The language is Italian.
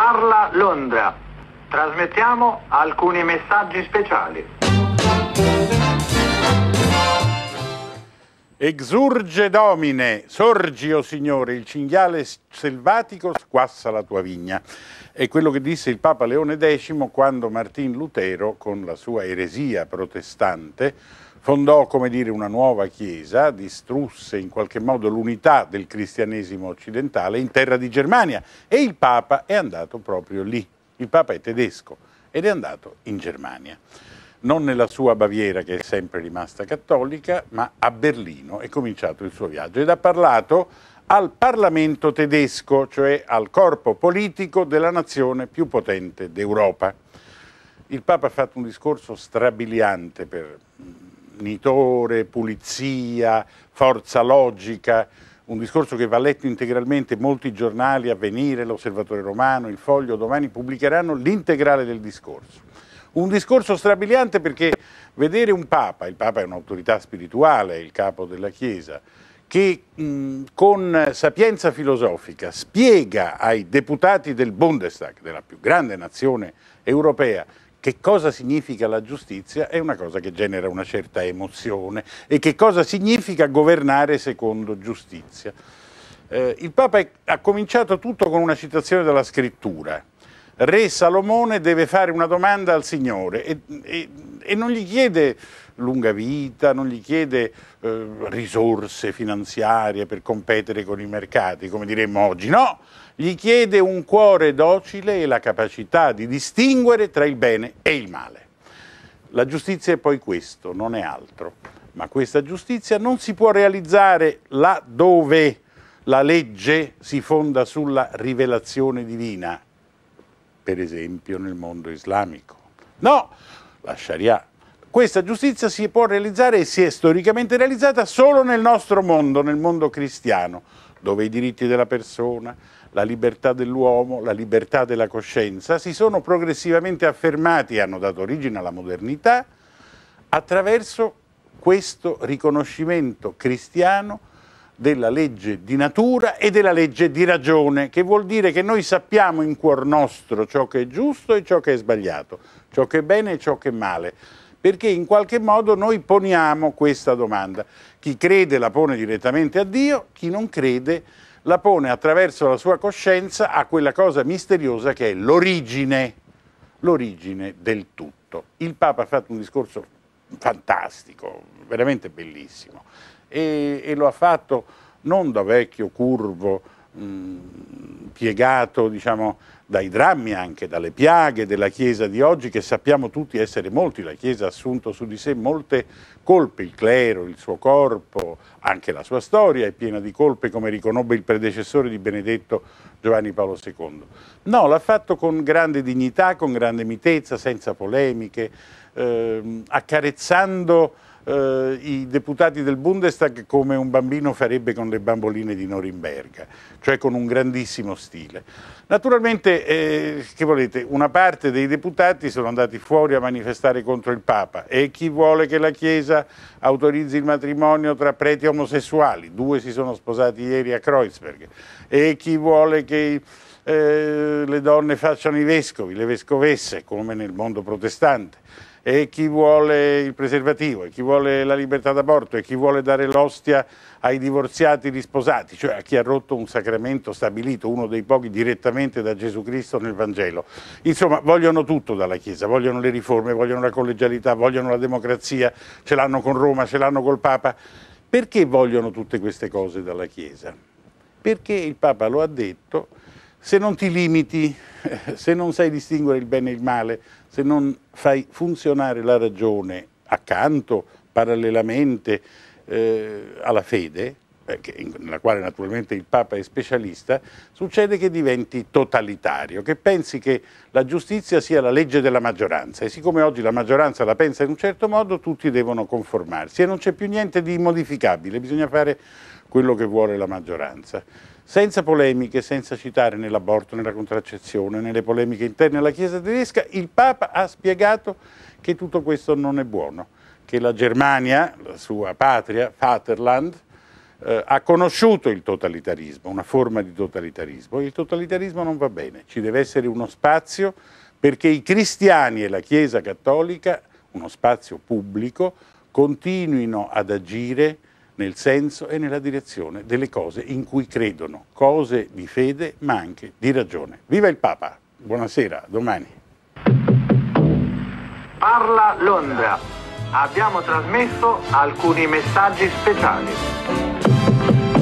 Parla Londra. Trasmettiamo alcuni messaggi speciali. Exurge domine, sorgi, o oh Signore, il cinghiale selvatico squassa la tua vigna. È quello che disse il Papa Leone X quando Martin Lutero, con la sua eresia protestante, fondò, come dire, una nuova chiesa, distrusse in qualche modo l'unità del cristianesimo occidentale in terra di Germania e il Papa è andato proprio lì. Il Papa è tedesco ed è andato in Germania non nella sua Baviera che è sempre rimasta cattolica, ma a Berlino è cominciato il suo viaggio ed ha parlato al Parlamento tedesco, cioè al corpo politico della nazione più potente d'Europa. Il Papa ha fatto un discorso strabiliante per mm, nitore, pulizia, forza logica, un discorso che va letto integralmente, molti giornali, Avvenire, l'Osservatore Romano, Il Foglio, domani pubblicheranno l'integrale del discorso un discorso strabiliante perché vedere un Papa, il Papa è un'autorità spirituale, è il capo della Chiesa, che mh, con sapienza filosofica spiega ai deputati del Bundestag, della più grande nazione europea, che cosa significa la giustizia è una cosa che genera una certa emozione e che cosa significa governare secondo giustizia. Eh, il Papa è, ha cominciato tutto con una citazione della scrittura, Re Salomone deve fare una domanda al Signore e, e, e non gli chiede lunga vita, non gli chiede eh, risorse finanziarie per competere con i mercati, come diremmo oggi, no, gli chiede un cuore docile e la capacità di distinguere tra il bene e il male. La giustizia è poi questo, non è altro, ma questa giustizia non si può realizzare là dove la legge si fonda sulla rivelazione divina per esempio nel mondo islamico. No, la Sharia. Questa giustizia si può realizzare e si è storicamente realizzata solo nel nostro mondo, nel mondo cristiano, dove i diritti della persona, la libertà dell'uomo, la libertà della coscienza si sono progressivamente affermati e hanno dato origine alla modernità attraverso questo riconoscimento cristiano della legge di natura e della legge di ragione, che vuol dire che noi sappiamo in cuor nostro ciò che è giusto e ciò che è sbagliato, ciò che è bene e ciò che è male, perché in qualche modo noi poniamo questa domanda. Chi crede la pone direttamente a Dio, chi non crede la pone attraverso la sua coscienza a quella cosa misteriosa che è l'origine, l'origine del tutto. Il Papa ha fatto un discorso fantastico, veramente bellissimo e, e lo ha fatto non da vecchio curvo, mh, mm, piegato diciamo, dai drammi anche, dalle piaghe della Chiesa di oggi, che sappiamo tutti essere molti, la Chiesa ha assunto su di sé molte colpe, il clero, il suo corpo, anche la sua storia è piena di colpe, come riconobbe il predecessore di Benedetto Giovanni Paolo II. No, l'ha fatto con grande dignità, con grande mitezza, senza polemiche, ehm, accarezzando eh, i deputati del Bundestag come un bambino farebbe con le bamboline di Norimberga, cioè con un grandissimo stile. Naturalmente, eh, che volete, una parte dei deputati sono andati fuori a manifestare contro il Papa e chi vuole che la Chiesa autorizzi il matrimonio tra preti omosessuali, due si sono sposati ieri a Kreuzberg, e chi vuole che... Eh, le donne facciano i vescovi, le vescovesse, come nel mondo protestante e chi vuole il preservativo e chi vuole la libertà d'aborto e chi vuole dare l'ostia ai divorziati risposati, cioè a chi ha rotto un sacramento stabilito, uno dei pochi direttamente da Gesù Cristo nel Vangelo. Insomma, vogliono tutto dalla Chiesa, vogliono le riforme, vogliono la collegialità, vogliono la democrazia, ce l'hanno con Roma, ce l'hanno col Papa. Perché vogliono tutte queste cose dalla Chiesa? Perché il Papa lo ha detto, se non ti limiti, se non sai distinguere il bene e il male, se non fai funzionare la ragione accanto, parallelamente eh, alla fede, eh, che, nella quale naturalmente il Papa è specialista, succede che diventi totalitario, che pensi che la giustizia sia la legge della maggioranza e siccome oggi la maggioranza la pensa in un certo modo tutti devono conformarsi e non c'è più niente di immodificabile, bisogna fare quello che vuole la maggioranza. Senza polemiche, senza citare nell'aborto, nella contraccezione, nelle polemiche interne alla Chiesa tedesca, il Papa ha spiegato che tutto questo non è buono, che la Germania, la sua patria, Vaterland, eh, ha conosciuto il totalitarismo, una forma di totalitarismo, e il totalitarismo non va bene, ci deve essere uno spazio perché i cristiani e la Chiesa cattolica, uno spazio pubblico, continuino ad agire nel senso e nella direzione delle cose in cui credono, cose di fede ma anche di ragione. Viva il Papa! Buonasera, domani. Parla Londra abbiamo trasmesso alcuni messaggi speciali.